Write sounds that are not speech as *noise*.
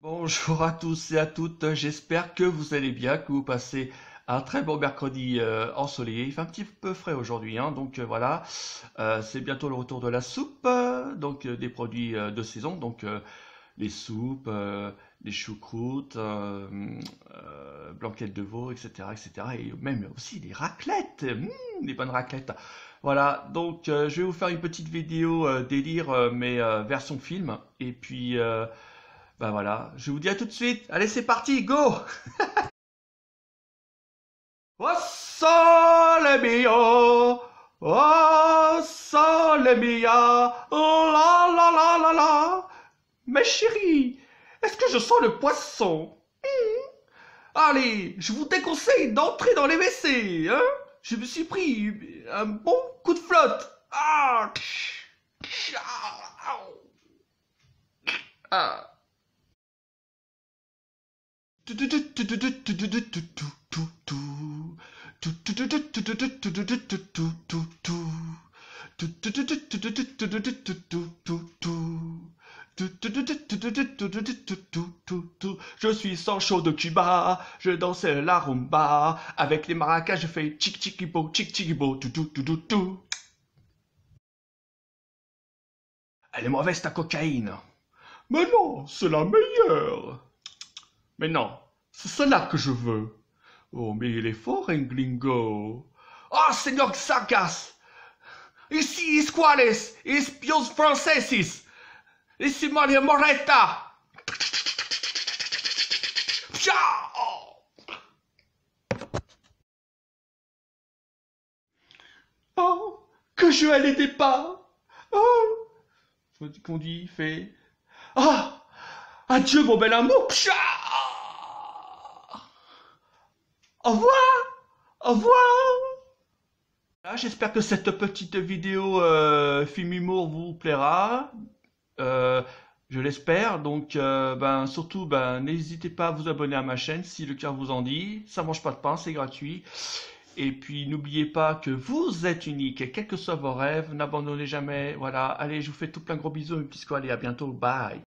Bonjour à tous et à toutes, j'espère que vous allez bien, que vous passez un très bon mercredi euh, ensoleillé. Il fait un petit peu frais aujourd'hui, hein, donc euh, voilà, euh, c'est bientôt le retour de la soupe, donc des produits de saison, donc les soupes, les choucroutes, blanquettes de veau, etc., etc., et même aussi les raclettes, mmh, des bonnes raclettes. Voilà, donc je vais vous faire une petite vidéo délire, mais version film, et puis... Ben voilà, je vous dis à tout de suite. Allez, c'est parti, go *laughs* Oh sole mio, oh sole mia, oh la la la la la. Mais chérie, est-ce que je sens le poisson hmm. Allez, je vous déconseille d'entrer dans les WC, hein Je me suis pris un bon coup de flotte. ah. ah, ah, ah. Je suis sans chaud de Cuba, je danse la rumba, avec les maracas je fais tchik chikibo, tchik tchikibo, tout tout tout tout tout. Elle est mauvaise ta cocaïne. Mais non, c'est la meilleure. Mais non, c'est cela que je veux. Oh, mais il est fort, un gringo. Oh, ah, seigneur Sacas! Ici Isquales, espios francesis Ici Maria Moretta! Psha. Oh, que je des pas! Oh! Qu'on dit, fait. Ah! Adieu, mon bel amour! Psha! Au revoir Au revoir J'espère que cette petite vidéo euh, film humour vous plaira. Euh, je l'espère. Donc, euh, ben, surtout, ben, n'hésitez pas à vous abonner à ma chaîne si le cœur vous en dit. Ça mange pas de pain, c'est gratuit. Et puis, n'oubliez pas que vous êtes unique quels que soient vos rêves, n'abandonnez jamais. Voilà. Allez, je vous fais tout plein de gros bisous, petits petite et à bientôt. Bye.